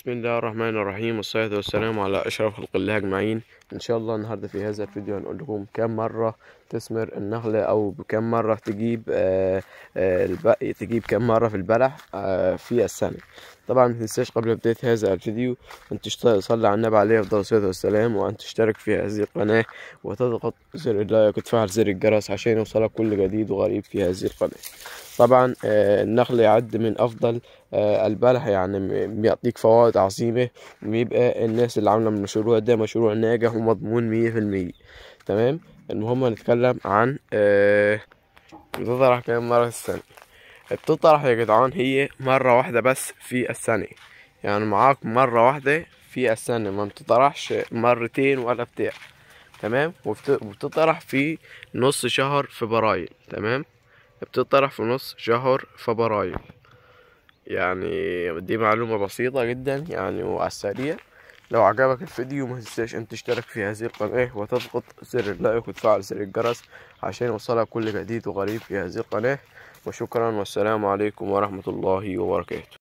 بسم الله الرحمن الرحيم والصلاة والسلام على أشرف خلق الله أجمعين إن شاء الله النهاردة في هذا الفيديو هنقول لكم كم مرة تثمر النخلة أو بكم مرة تجيب آه، آه، البقى تجيب كم مرة في البلح آه، في السنة طبعا متنساش قبل بداية هذا الفيديو أن تصلي على النبي عليه أفضل الصلاة والسلام وأن تشترك في هذه القناة وتضغط زر اللايك وتفعل زر الجرس عشان يوصلك كل جديد وغريب في هذه القناة طبعا النخل يعد من أفضل البلح يعني بيعطيك فوائد عظيمة ويبقى الناس اللي عاملة المشروع ده مشروع ناجح ومضمون مية في المية تمام المهم هنتكلم عن بتطرح آه، كام مرة في السنة بتطرح يا جدعان هي مرة واحدة بس في السنة يعني معاك مرة واحدة في السنة ما بتطرحش مرتين ولا بتاع تمام وبتطرح في نص شهر فبراير تمام بتطرح في نص شهر فبراير يعني دي معلومة بسيطة جدا يعني وعلى السريع لو عجبك الفيديو ما تنساش ان تشترك في هذه القناة وتضغط زر اللايك وتفعل زر الجرس عشان يوصلك كل جديد وغريب في هذه القناة وشكرا والسلام عليكم ورحمة الله وبركاته